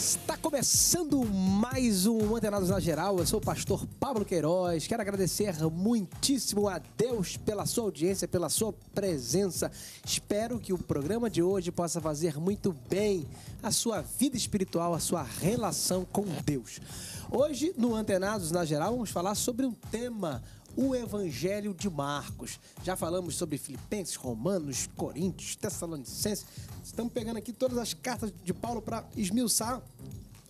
Está começando mais um Antenados na Geral. Eu sou o pastor Pablo Queiroz. Quero agradecer muitíssimo a Deus pela sua audiência, pela sua presença. Espero que o programa de hoje possa fazer muito bem a sua vida espiritual, a sua relação com Deus. Hoje, no Antenados na Geral, vamos falar sobre um tema o Evangelho de Marcos. Já falamos sobre Filipenses, Romanos, Coríntios, Tessalonicenses. Estamos pegando aqui todas as cartas de Paulo para esmiuçar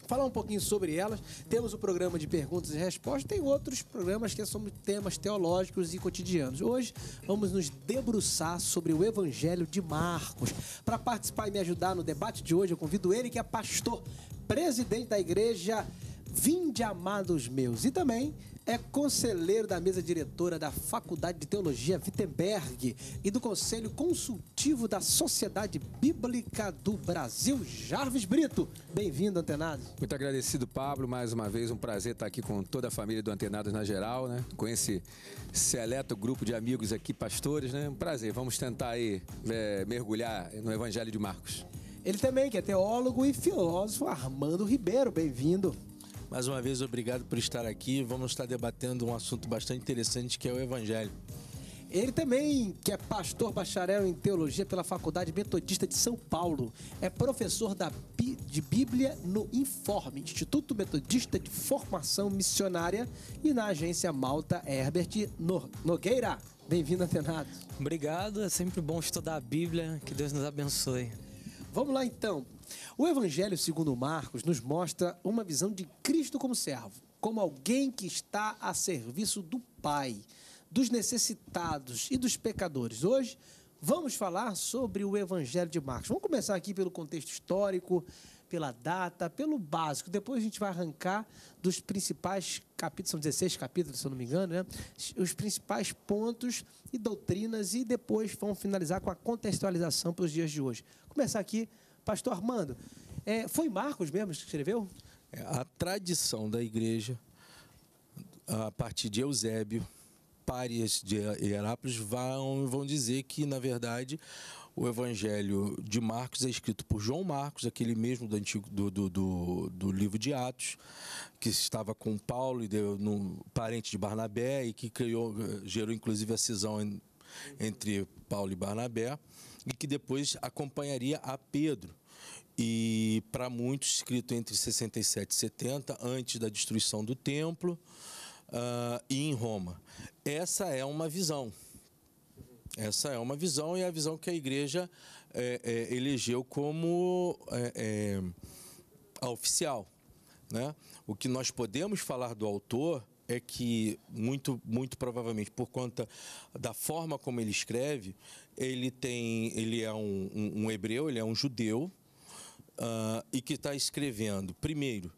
falar um pouquinho sobre elas. Temos o programa de perguntas e respostas, tem outros programas que é são temas teológicos e cotidianos. Hoje vamos nos debruçar sobre o Evangelho de Marcos. Para participar e me ajudar no debate de hoje, eu convido ele que é pastor, presidente da igreja Vinde Amados Meus e também é conselheiro da mesa diretora da Faculdade de Teologia Wittenberg e do Conselho Consultivo da Sociedade Bíblica do Brasil, Jarvis Brito. Bem-vindo, Antenados. Muito agradecido, Pablo, mais uma vez. Um prazer estar aqui com toda a família do Antenados na geral, né? Com esse seleto grupo de amigos aqui, pastores, né? Um prazer. Vamos tentar aí é, mergulhar no Evangelho de Marcos. Ele também, que é teólogo e filósofo, Armando Ribeiro. Bem-vindo. Mais uma vez, obrigado por estar aqui. Vamos estar debatendo um assunto bastante interessante que é o Evangelho. Ele também, que é pastor bacharel em teologia pela Faculdade Metodista de São Paulo, é professor da, de Bíblia no Informe, Instituto Metodista de Formação Missionária, e na agência Malta Herbert Nogueira. Bem-vindo, Atenado. Obrigado, é sempre bom estudar a Bíblia. Que Deus nos abençoe. Vamos lá então. O Evangelho segundo Marcos nos mostra uma visão de Cristo como servo, como alguém que está a serviço do Pai, dos necessitados e dos pecadores. Hoje vamos falar sobre o Evangelho de Marcos. Vamos começar aqui pelo contexto histórico, pela data, pelo básico. Depois a gente vai arrancar dos principais capítulos, são 16 capítulos, se eu não me engano, né? os principais pontos e doutrinas, e depois vamos finalizar com a contextualização para os dias de hoje. Começar aqui, pastor Armando. É, foi Marcos mesmo que escreveu? É, a tradição da igreja, a partir de Eusébio, Párias de Herápolis, vão, vão dizer que, na verdade, o Evangelho de Marcos é escrito por João Marcos, aquele mesmo do, antigo, do, do, do, do livro de Atos, que estava com Paulo e deu no parente de Barnabé e que criou, gerou inclusive a cisão em, entre Paulo e Barnabé e que depois acompanharia a Pedro. E para muitos, escrito entre 67 e 70, antes da destruição do templo uh, e em Roma. Essa é uma visão. Essa é uma visão e é a visão que a igreja é, é, elegeu como é, é, a oficial. Né? O que nós podemos falar do autor é que, muito, muito provavelmente, por conta da forma como ele escreve, ele, tem, ele é um, um, um hebreu, ele é um judeu, uh, e que está escrevendo, primeiro,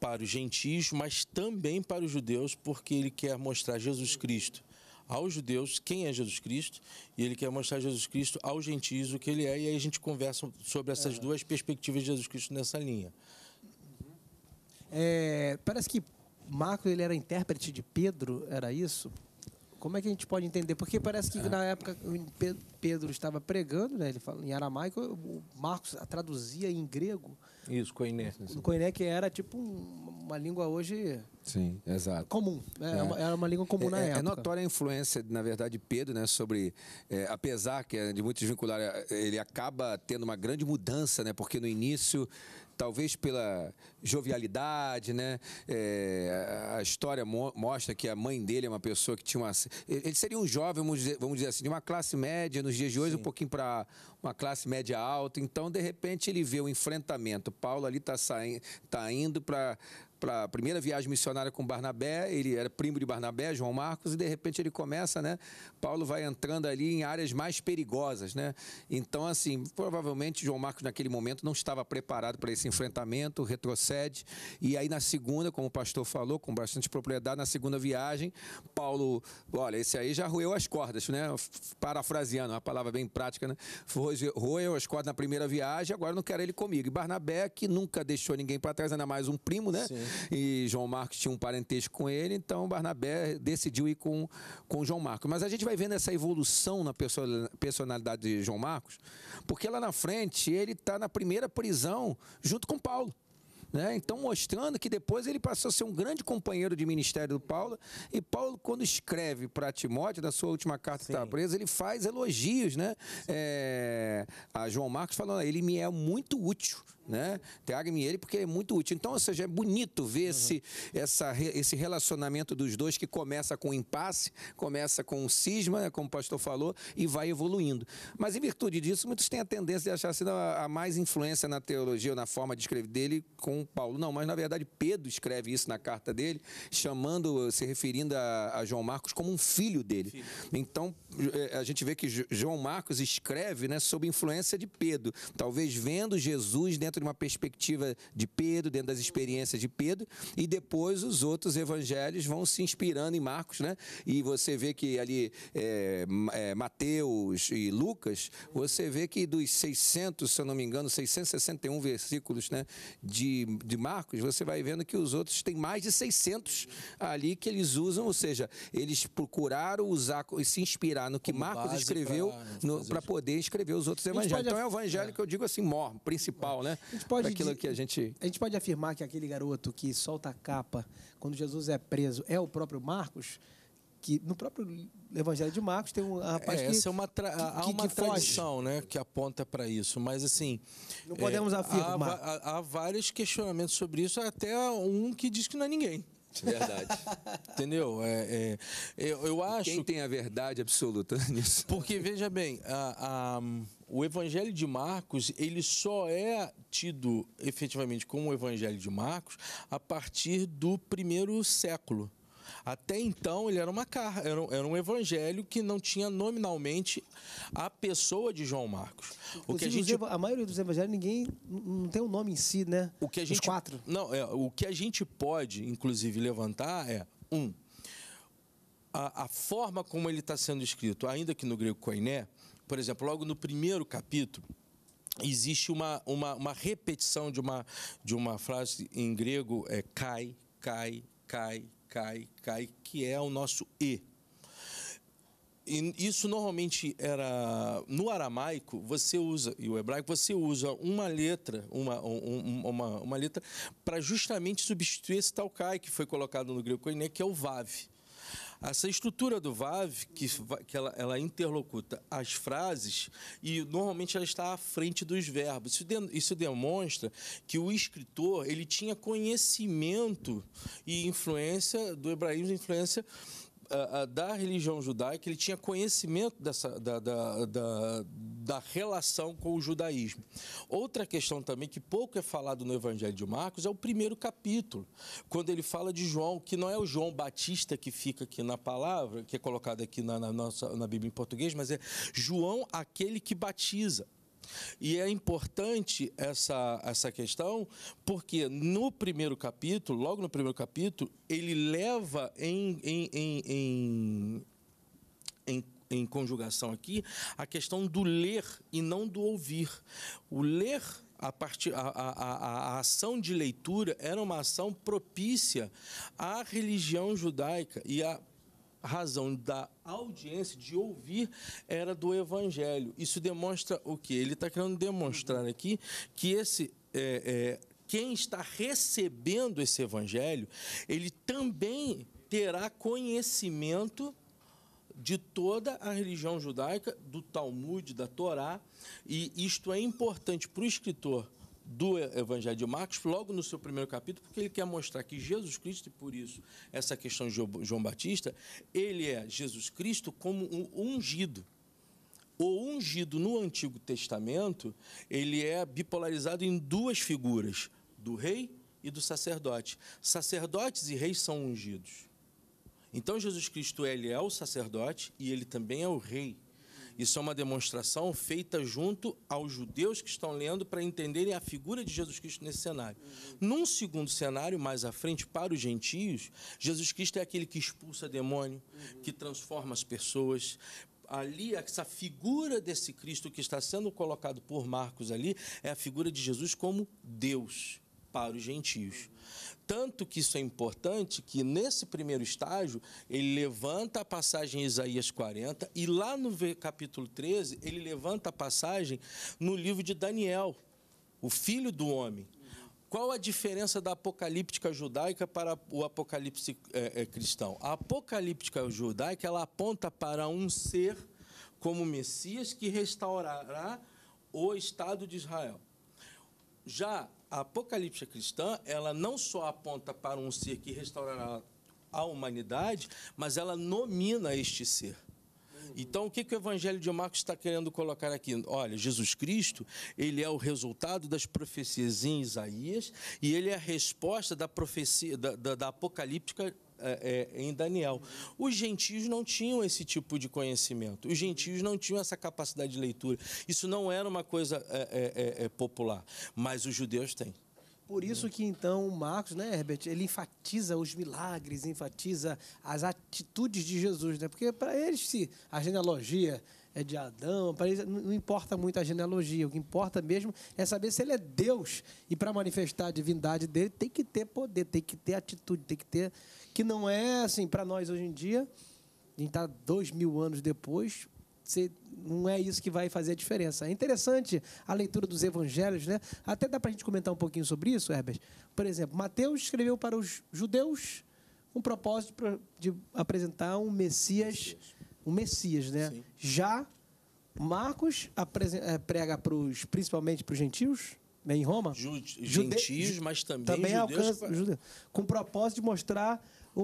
para os gentios, mas também para os judeus, porque ele quer mostrar Jesus Cristo aos judeus quem é Jesus Cristo e ele quer mostrar Jesus Cristo aos gentios o que ele é. E aí a gente conversa sobre essas é. duas perspectivas de Jesus Cristo nessa linha. É, parece que Marcos ele era intérprete de Pedro, era isso? Como é que a gente pode entender? Porque parece que é. na época Pedro estava pregando, né? Ele fala em aramaico, o Marcos traduzia em grego. Isso, koiné. O koiné que era tipo uma língua hoje Sim, exato. Comum. é. é. era uma língua comum é, na é, época. É notória a influência, na verdade, de Pedro, né, sobre. apesar que de muitos vincular, ele acaba tendo uma grande mudança, né? Porque no início talvez pela jovialidade, né? É, a história mo mostra que a mãe dele é uma pessoa que tinha uma. Ele seria um jovem, vamos dizer, vamos dizer assim, de uma classe média nos dias de hoje, Sim. um pouquinho para uma classe média alta. Então, de repente, ele vê o enfrentamento. Paulo ali está tá indo para para a primeira viagem missionária com Barnabé, ele era primo de Barnabé, João Marcos, e de repente ele começa, né? Paulo vai entrando ali em áreas mais perigosas, né? Então, assim, provavelmente João Marcos naquele momento não estava preparado para esse enfrentamento, retrocede, e aí na segunda, como o pastor falou, com bastante propriedade, na segunda viagem, Paulo, olha, esse aí já roeu as cordas, né? Parafraseando, uma palavra bem prática, né? Roeu as cordas na primeira viagem, agora não quero ele comigo. E Barnabé, que nunca deixou ninguém para trás, ainda mais um primo, né? Sim e João Marcos tinha um parentesco com ele, então Barnabé decidiu ir com, com João Marcos. Mas a gente vai vendo essa evolução na personalidade de João Marcos, porque lá na frente ele está na primeira prisão junto com Paulo. Né? Então, mostrando que depois ele passou a ser um grande companheiro de ministério do Paulo. E Paulo, quando escreve para Timóteo, na sua última carta que está presa, ele faz elogios né? É, a João Marcos, falando: ele me é muito útil né? Teagme e ele, porque é muito útil. Então, ou seja, é bonito ver uhum. esse, essa, esse relacionamento dos dois que começa com um impasse, começa com um cisma, né, como o pastor falou, e vai evoluindo. Mas, em virtude disso, muitos têm a tendência de achar assim, a, a mais influência na teologia ou na forma de escrever dele com Paulo. Não, mas, na verdade, Pedro escreve isso na carta dele, chamando, se referindo a, a João Marcos como um filho dele. Filho. Então, é, a gente vê que João Marcos escreve né, sob influência de Pedro, talvez vendo Jesus dentro dentro de uma perspectiva de Pedro, dentro das experiências de Pedro, e depois os outros evangelhos vão se inspirando em Marcos, né? E você vê que ali é, é, Mateus e Lucas, você vê que dos 600, se eu não me engano, 661 versículos, né, de, de Marcos, você vai vendo que os outros têm mais de 600 ali que eles usam, ou seja, eles procuraram usar e se inspirar no que Como Marcos escreveu para poder escrever os outros evangelhos. Então é o evangelho é. que eu digo assim, mor, principal, né? a gente pode aquilo que a gente. A gente pode afirmar que aquele garoto que solta a capa quando Jesus é preso é o próprio Marcos? que no próprio Evangelho de Marcos tem um rapaz é, que, essa é uma tra... que, há uma que tradição, né, que aponta para isso, mas assim não é, podemos afirmar há, há, há, vários questionamentos sobre isso, até um que diz que não é ninguém. É verdade. Entendeu? É, é, eu, eu acho. Quem tem a verdade absoluta nisso? Porque, veja bem, a, a, o Evangelho de Marcos, ele só é tido efetivamente como o Evangelho de Marcos a partir do primeiro século. Até então, ele era uma carga, era, um, era um evangelho que não tinha nominalmente a pessoa de João Marcos. O que a, gente... a maioria dos evangelhos, ninguém não tem o um nome em si, né? O que a gente, Os quatro. Não, é, o que a gente pode, inclusive, levantar é, um, a, a forma como ele está sendo escrito, ainda que no grego koiné, por exemplo, logo no primeiro capítulo, existe uma, uma, uma, repetição de uma, de uma frase em grego, é, cai, cai, cai, cai, cai, que é o nosso E. E isso normalmente era no aramaico você usa e o hebraico você usa uma letra uma uma, uma letra para justamente substituir esse tal kai que foi colocado no grego koiné que é o vav essa estrutura do VAV, que, que ela, ela interlocuta as frases e normalmente ela está à frente dos verbos. Isso, de, isso demonstra que o escritor ele tinha conhecimento e influência do hebraísmo, influência uh, da religião judaica, ele tinha conhecimento dessa, da, da, da, da, relação com o judaísmo. Outra questão também que pouco é falado no Evangelho de Marcos é o primeiro capítulo, quando ele fala de João, que não é o João Batista que fica aqui na palavra, que é colocado aqui na, na nossa, na Bíblia em português, mas é João aquele que batiza. E é importante essa, essa questão, porque no primeiro capítulo, logo no primeiro capítulo, ele leva em, em, em, em, em em conjugação aqui, a questão do ler e não do ouvir. O ler, a, partir, a, a, a, ação de leitura, era uma ação propícia à religião judaica e à razão da audiência de ouvir era do evangelho. Isso demonstra o que? Ele está querendo demonstrar aqui que esse é, é, quem está recebendo esse evangelho, ele também terá conhecimento de toda a religião judaica, do Talmud, da Torá, e isto é importante para o escritor do Evangelho de Marcos, logo no seu primeiro capítulo, porque ele quer mostrar que Jesus Cristo, e por isso essa questão de João Batista, ele é Jesus Cristo como um ungido. O ungido no Antigo Testamento, ele é bipolarizado em duas figuras, do rei e do sacerdote. Sacerdotes e reis são ungidos. Então Jesus Cristo ele é o sacerdote e ele também é o rei. Isso é uma demonstração feita junto aos judeus que estão lendo para entenderem a figura de Jesus Cristo nesse cenário. Uhum. Num segundo cenário, mais à frente, para os gentios, Jesus Cristo é aquele que expulsa demônio, uhum. que transforma as pessoas, ali, essa figura desse Cristo que está sendo colocado por Marcos ali, é a figura de Jesus como Deus para os gentios. Tanto que isso é importante que nesse primeiro estágio ele levanta a passagem em Isaías 40 e lá no capítulo 13 ele levanta a passagem no livro de Daniel, o filho do homem. Qual a diferença da apocalíptica judaica para o apocalipse é, é, cristão? A apocalíptica judaica ela aponta para um ser como Messias que restaurará o Estado de Israel. Já a apocalipse cristã, ela não só aponta para um ser que restaurará a humanidade, mas ela nomina este ser. Então, o que, que o Evangelho de Marcos está querendo colocar aqui? Olha, Jesus Cristo, ele é o resultado das profecias em Isaías e ele é a resposta da profecia da, da, da apocalíptica é, é, em Daniel. Os gentios não tinham esse tipo de conhecimento, os gentios não tinham essa capacidade de leitura. Isso não era uma coisa é, é, é popular, mas os judeus têm. Por isso que então Marcos, né, Herbert, ele enfatiza os milagres, enfatiza as atitudes de Jesus, né? Porque para eles se a genealogia é de Adão, para eles não importa muito a genealogia, o que importa mesmo é saber se ele é Deus. E para manifestar a divindade dele tem que ter poder, tem que ter atitude, tem que ter que não é assim para nós hoje em dia. A gente está dois mil anos depois. Você, não é isso que vai fazer a diferença. É interessante a leitura dos evangelhos, né? Até dá para a gente comentar um pouquinho sobre isso, Herbert. Por exemplo, Mateus escreveu para os judeus um propósito de apresentar um Messias, um Messias, né? Sim. Já Marcos eh, prega os principalmente para os gentios, né, em Roma. Ju, Jude, gentios, mas também, também judeus. Alcança, pra... Com o propósito de mostrar um,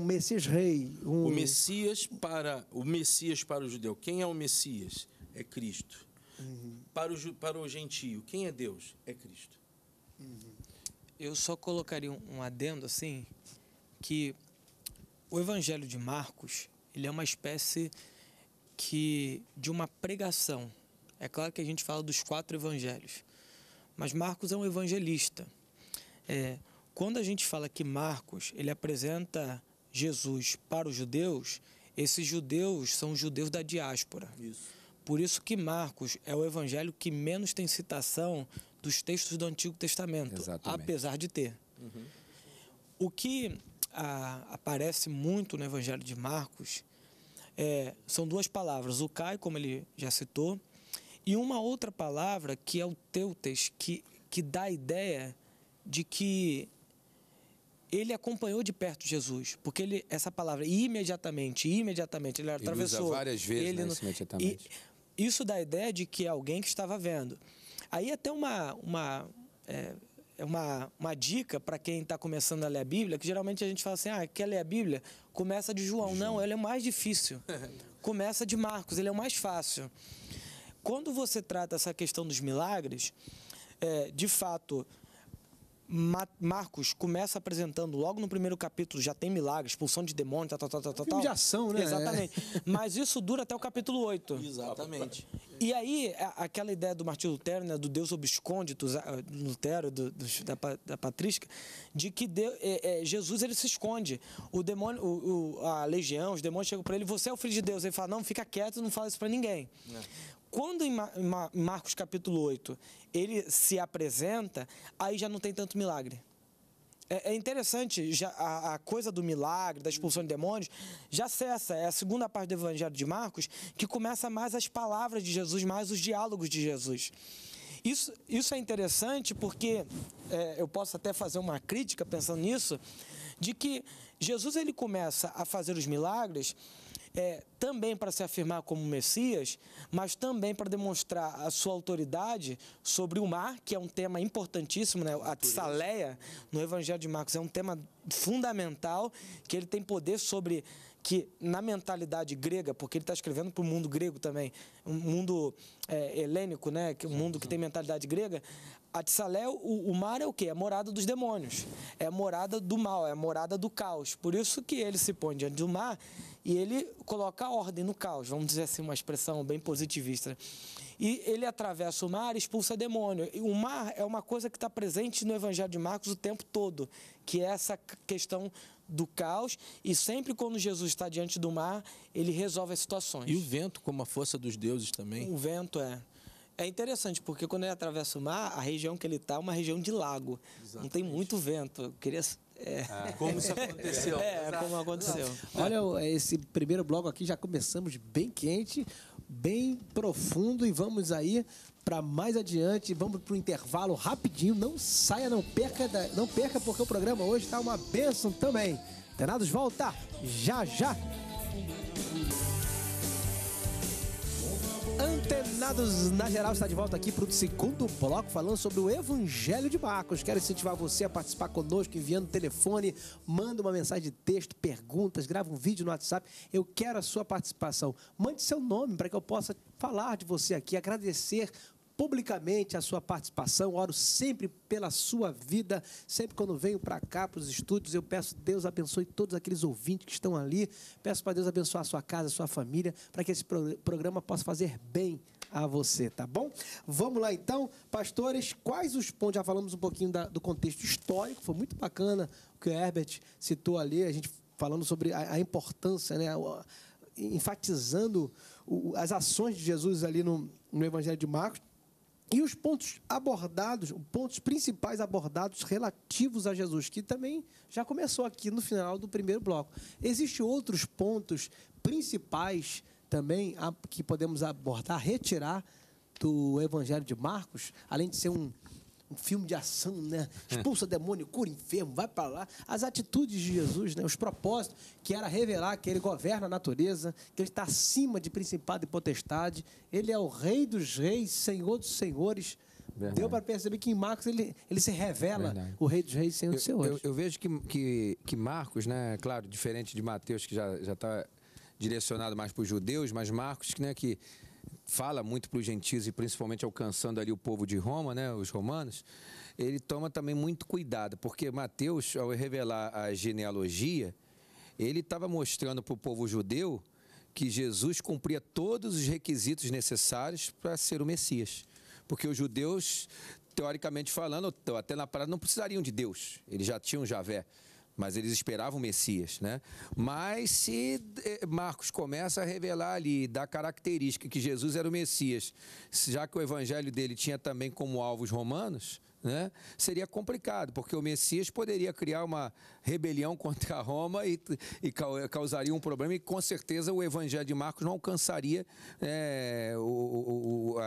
um Messias rei. Um... O Messias para o Messias para o judeu. Quem é o Messias? É Cristo. Uhum. Para, o, para o gentio, quem é Deus? É Cristo. Uhum. Eu só colocaria um, um adendo assim que o Evangelho de Marcos ele é uma espécie que de uma pregação. É claro que a gente fala dos quatro evangelhos, mas Marcos é um evangelista. É, quando a gente fala que Marcos ele apresenta Jesus para os judeus, esses judeus são judeus da diáspora. Isso. Por isso que Marcos é o evangelho que menos tem citação dos textos do Antigo Testamento, Exatamente. apesar de ter. Uhum. O que a, ah, aparece muito no evangelho de Marcos é, são duas palavras, o cai, como ele já citou, e uma outra palavra que é o teutes, que, que dá a ideia de que ele acompanhou de perto Jesus, porque ele essa palavra imediatamente, imediatamente, ele atravessou. Ele usa várias vezes ele, né, imediatamente. isso dá a ideia de que é alguém que estava vendo. Aí até uma uma é, é uma, uma dica para quem está começando a ler a Bíblia, que geralmente a gente fala assim, ah, quer ler a Bíblia? Começa de João. João. Não, ele é o mais difícil. Começa de Marcos, ele é o mais fácil. Quando você trata essa questão dos milagres, é, de fato, Marcos começa apresentando logo no primeiro capítulo, já tem milagres, expulsão de demônio, tal, tal, tal, tal, é tal. de ação, né? Exatamente. É. Mas isso dura até o capítulo 8. Exatamente. E aí, aquela ideia do Martinho Lutero, né, do Deus obscôndito, Lutero, do, do, da, da patrística, de que Deus, é, é, Jesus ele se esconde. O demônio, o, o, a legião, os demônios chegam para ele, você é o filho de Deus. Ele fala, não, fica quieto, não fala isso para ninguém. É. Quando em Marcos capítulo 8 ele se apresenta, aí já não tem tanto milagre. É, é, interessante, já, a, a, coisa do milagre, da expulsão de demônios, já cessa. É a segunda parte do Evangelho de Marcos, que começa mais as palavras de Jesus, mais os diálogos de Jesus. Isso, isso é interessante porque é, eu posso até fazer uma crítica pensando nisso, de que Jesus ele começa a fazer os milagres é, também para se afirmar como Messias, mas também para demonstrar a sua autoridade sobre o mar, que é um tema importantíssimo, né? a Tsaleia no Evangelho de Marcos é um tema fundamental, que ele tem poder sobre que na mentalidade grega, porque ele está escrevendo para o mundo grego também, um mundo é, helênico, né, um mundo que tem mentalidade grega, Atsalel, o, o mar é o quê? É a morada dos demônios, é a morada do mal, é a morada do caos. Por isso que ele se põe diante do mar e ele coloca ordem no caos, vamos dizer assim, uma expressão bem positivista. E ele atravessa o mar e expulsa demônio. E o mar é uma coisa que está presente no Evangelho de Marcos o tempo todo, que é essa questão do caos. E sempre quando Jesus está diante do mar, ele resolve as situações. E o vento, como a força dos deuses também. O vento é. É interessante, porque quando ele atravessa o mar, a região que ele está é uma região de lago. Exatamente. Não tem muito vento. Eu queria é. Ah, como isso aconteceu. É, como aconteceu. Olha, é, esse primeiro bloco aqui já começamos bem quente, bem profundo e vamos aí para mais adiante, vamos para o intervalo rapidinho. Não saia, não perca, da... não perca porque o programa hoje está uma benção também. Tenados volta já já. Reinados na Geral está de volta aqui para o segundo bloco falando sobre o Evangelho de Marcos. Quero incentivar você a participar conosco, enviando telefone, manda uma mensagem de texto, perguntas, grava um vídeo no WhatsApp. Eu quero a sua participação. Mande seu nome para que eu possa falar de você aqui, agradecer publicamente a sua participação, oro sempre pela sua vida, sempre quando venho para cá, para os estúdios, eu peço Deus abençoe todos aqueles ouvintes que estão ali, peço para Deus abençoar a sua casa, a sua família, para que esse programa possa fazer bem a você, tá bom? Vamos lá então, pastores, quais os pontos? Já falamos um pouquinho da, do contexto histórico, foi muito bacana o que o Herbert citou ali, a gente falando sobre a, a importância, né? enfatizando o, as ações de Jesus ali no, no Evangelho de Marcos. E os pontos abordados, os pontos principais abordados relativos a Jesus, que também já começou aqui no final do primeiro bloco. Existem outros pontos principais também que podemos abordar, retirar do Evangelho de Marcos, além de ser um, um filme de ação, né? É. Expulsa demônio, cura enfermo, vai para lá. As atitudes de Jesus, né? os propósitos, que era revelar que ele governa a natureza, que ele está acima de principado e potestade, ele é o rei dos reis, senhor dos senhores. Verdade. Deu para perceber que em Marcos ele, ele se revela Verdade. o rei dos reis, senhor dos senhores. Eu, eu, vejo que, que, que Marcos, né? Claro, diferente de Mateus, que já está direcionado mais para os judeus, mas Marcos, né, que fala muito para os gentios e principalmente alcançando ali o povo de Roma, né, os romanos, ele toma também muito cuidado, porque Mateus, ao revelar a genealogia, ele estava mostrando para o povo judeu que Jesus cumpria todos os requisitos necessários para ser o Messias. Porque os judeus, teoricamente falando, até na parada, não precisariam de Deus. Eles já tinham Javé mas eles esperavam o Messias, né? Mas se eh, Marcos começa a revelar ali da característica que Jesus era o Messias, já que o evangelho dele tinha também como alvos romanos, né, seria complicado, porque o Messias poderia criar uma rebelião contra Roma e, e causaria um problema, e com certeza o Evangelho de Marcos não alcançaria é, o, o, a,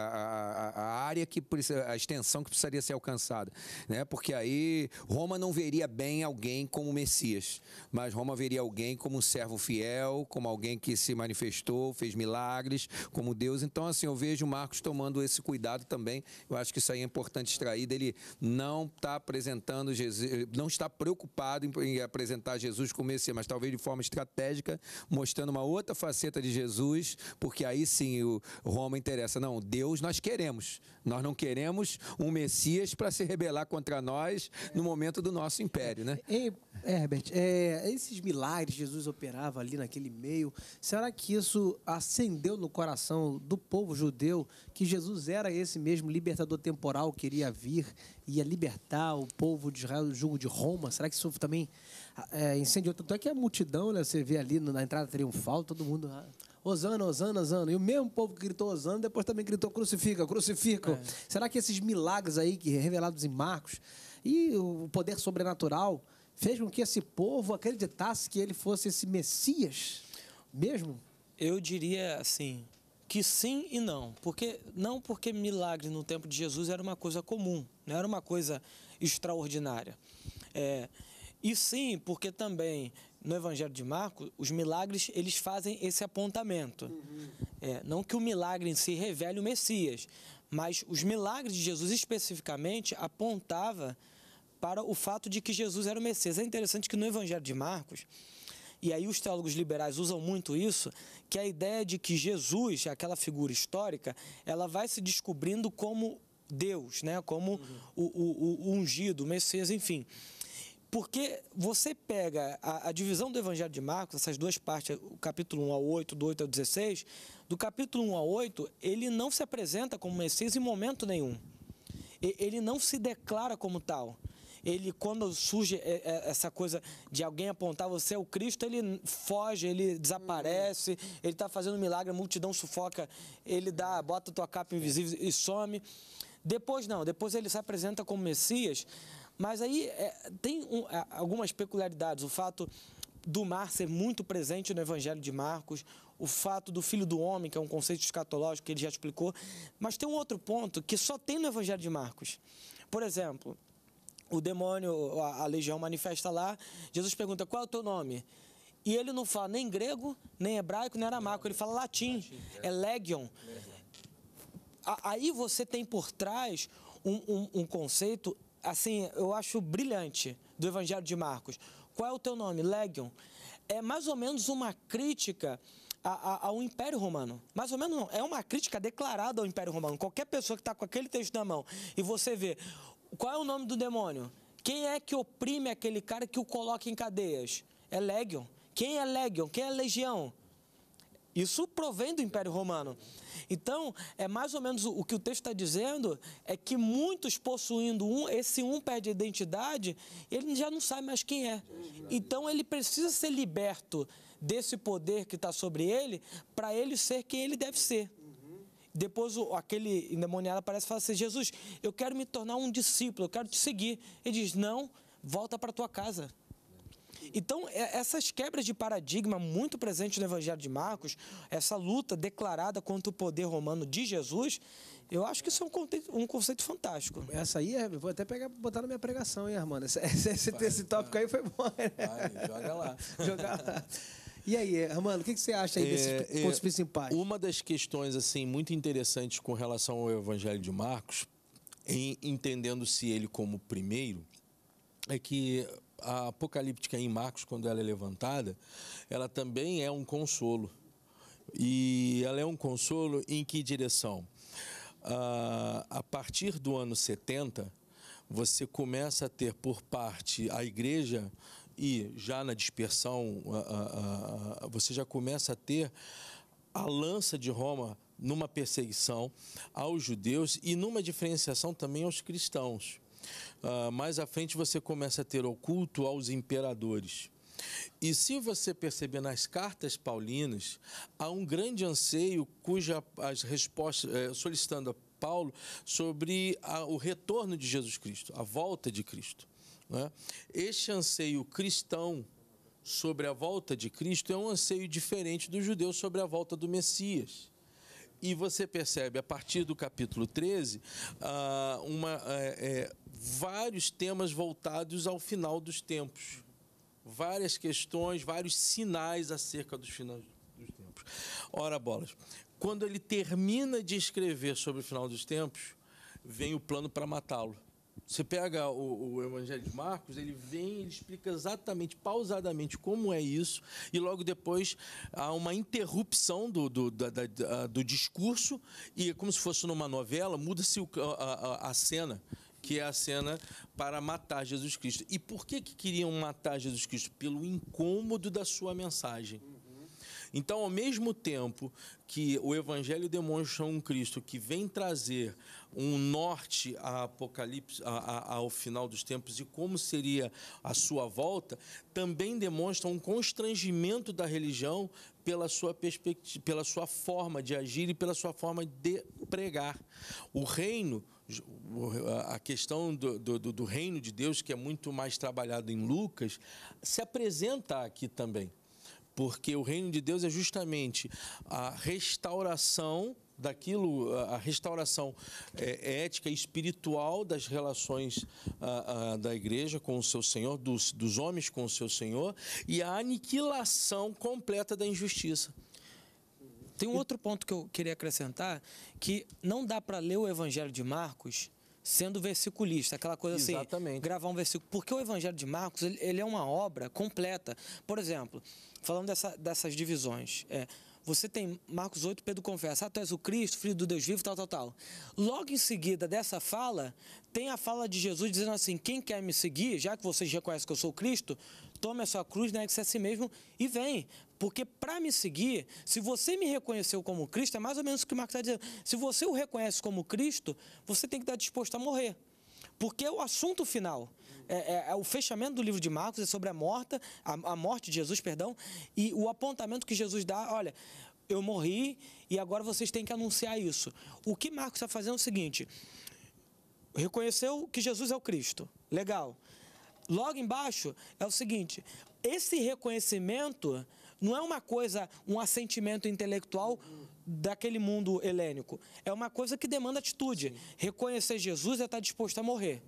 a, área que a extensão que precisaria ser alcançada, né, porque aí Roma não veria bem alguém como Messias, mas Roma veria alguém como um servo fiel, como alguém que se manifestou, fez milagres, como Deus. Então, assim, eu vejo Marcos tomando esse cuidado também. Eu acho que isso aí é importante extrair dele não está apresentando Jesus, não está preocupado em, em apresentar Jesus como Messias, mas talvez de forma estratégica, mostrando uma outra faceta de Jesus, porque aí sim o Roma interessa. Não, Deus nós queremos. Nós não queremos um Messias para se rebelar contra nós no momento do nosso império, né? É, Herbert, é, esses milagres que Jesus operava ali naquele meio, será que isso acendeu no coração do povo judeu que Jesus era esse mesmo libertador temporal que iria vir ia libertar o povo de Israel do jugo de Roma? Será que isso também é, incendiou? Tanto é que a multidão, né, você vê ali na entrada triunfal, todo mundo. Ah, Osana, Osana, Osana. E o mesmo povo que gritou Osana, depois também gritou crucifica, crucifica. É. Será que esses milagres aí, que revelados em Marcos, e o poder sobrenatural, fez com que esse povo acreditasse que ele fosse esse Messias mesmo? Eu diria assim, que sim e não. Porque não porque milagre no tempo de Jesus era uma coisa comum, não era uma coisa extraordinária. É, e sim, porque também no Evangelho de Marcos, os milagres eles fazem esse apontamento. Uhum. É, não que o milagre em si revele o Messias, mas os milagres de Jesus especificamente apontava para o fato de que Jesus era o Messias. É interessante que no Evangelho de Marcos, e aí os teólogos liberais usam muito isso, que a ideia de que Jesus, é aquela figura histórica, ela vai se descobrindo como Deus, né? como uhum. o, o, o, ungido, o Messias, enfim. Porque você pega a, a, divisão do Evangelho de Marcos, essas duas partes, o capítulo 1 ao 8, do 8 ao 16, do capítulo 1 ao 8, ele não se apresenta como Messias em momento nenhum. ele não se declara como tal ele quando surge é, é, essa coisa de alguém apontar você é o Cristo, ele foge, ele desaparece, ele está fazendo um milagre, a multidão sufoca, ele dá, bota tua capa invisível e some. Depois não, depois ele se apresenta como Messias, mas aí é, tem um, algumas peculiaridades. O fato do mar ser muito presente no Evangelho de Marcos, o fato do filho do homem, que é um conceito escatológico que ele já explicou, mas tem um outro ponto que só tem no Evangelho de Marcos. Por exemplo, o demônio, a, a legião manifesta lá. Jesus pergunta: qual é o teu nome? E ele não fala nem grego, nem hebraico, nem aramaico, ele fala latim, latim é. é legion. Aí você tem por trás um, um, um conceito, assim, eu acho brilhante, do Evangelho de Marcos. Qual é o teu nome? Legion. É mais ou menos uma crítica ao Império Romano. Mais ou menos não. É uma crítica declarada ao Império Romano. Qualquer pessoa que está com aquele texto na mão e você vê qual é o nome do demônio? Quem é que oprime aquele cara que o coloca em cadeias? É Legion. Quem é Legion? Quem é Legião? Isso provém do Império Romano. Então, é mais ou menos o que o texto está dizendo, é que muitos possuindo um, esse um perde a identidade, ele já não sabe mais quem é. Então, ele precisa ser liberto desse poder que está sobre ele, para ele ser quem ele deve ser. Depois o, aquele endemoniado aparece e fala assim: Jesus, eu quero me tornar um discípulo, eu quero te seguir. Ele diz: Não, volta para tua casa. Então, é, essas quebras de paradigma muito presentes no Evangelho de Marcos, essa luta declarada contra o poder romano de Jesus, eu acho que isso é um conceito, um conceito fantástico. Essa aí, é, vou até pegar, botar na minha pregação, hein, Armando? Esse, esse, esse tópico aí foi bom. Né? Vai, joga lá. joga lá. E aí, Armando, o que, você acha aí desses é, pontos é, principais? Uma das questões, assim, muito interessantes com relação ao Evangelho de Marcos, em, entendendo-se ele como primeiro, é que a apocalíptica em Marcos, quando ela é levantada, ela também é um consolo. E ela é um consolo em que direção? Ah, a partir do ano 70, você começa a ter por parte a igreja e já na dispersão a, a, a, você já começa a ter a lança de Roma numa perseguição aos judeus e numa diferenciação também aos cristãos. Uh, mais à frente você começa a ter o culto aos imperadores. E se você perceber nas cartas paulinas, há um grande anseio cuja as respostas eh, solicitando a Paulo sobre a, o retorno de Jesus Cristo, a volta de Cristo. Né? Este anseio cristão sobre a volta de Cristo é um anseio diferente do judeu sobre a volta do Messias. E você percebe, a partir do capítulo 13, uh, ah, uma, uh, é, vários temas voltados ao final dos tempos. Várias questões, vários sinais acerca dos finais dos tempos. Ora, bolas, quando ele termina de escrever sobre o final dos tempos, vem o plano para matá-lo. Você pega o, o, Evangelho de Marcos, ele vem, ele explica exatamente, pausadamente, como é isso, e logo depois há uma interrupção do, do, da, da, do discurso, e é como se fosse numa novela, muda-se a, a, a cena que é a cena para matar Jesus Cristo. E por que, que queriam matar Jesus Cristo? Pelo incômodo da sua mensagem. Então, ao mesmo tempo que o Evangelho demonstra um Cristo que vem trazer um norte a Apocalipse, a, a, ao final dos tempos e como seria a sua volta, também demonstra um constrangimento da religião pela sua perspectiva, pela sua forma de agir e pela sua forma de pregar. O reino, a questão do, do, do reino de Deus, que é muito mais trabalhado em Lucas, se apresenta aqui também porque o reino de Deus é justamente a restauração daquilo, a restauração é, ética e espiritual das relações a, a, da igreja com o seu Senhor, dos, dos homens com o seu Senhor, e a aniquilação completa da injustiça. Tem um outro ponto que eu queria acrescentar, que não dá para ler o Evangelho de Marcos sendo versiculista, aquela coisa assim, Exatamente. assim, gravar um versículo. Porque o Evangelho de Marcos, ele, ele é uma obra completa. Por exemplo, falando dessa, dessas divisões, é, você tem Marcos 8, Pedro confessa, ah, tu és o Cristo, filho do Deus vivo, tal, tal, tal. Logo em seguida dessa fala, tem a fala de Jesus dizendo assim, quem quer me seguir, já que vocês reconhecem que eu sou Cristo, tome a sua cruz, negue-se a si mesmo e vem. Porque para me seguir, se você me reconheceu como Cristo, é mais ou menos o que Marcos está dizendo, se você o reconhece como Cristo, você tem que estar disposto a morrer. Porque é o assunto final. É, é, é, o fechamento do livro de Marcos é sobre a morta, a, a morte de Jesus, perdão, e o apontamento que Jesus dá, olha, eu morri e agora vocês têm que anunciar isso. O que Marcos está fazendo é o seguinte: reconheceu que Jesus é o Cristo. Legal. Logo embaixo é o seguinte: esse reconhecimento não é uma coisa, um assentimento intelectual daquele mundo helênico. É uma coisa que demanda atitude. Reconhecer Jesus é estar disposto a morrer.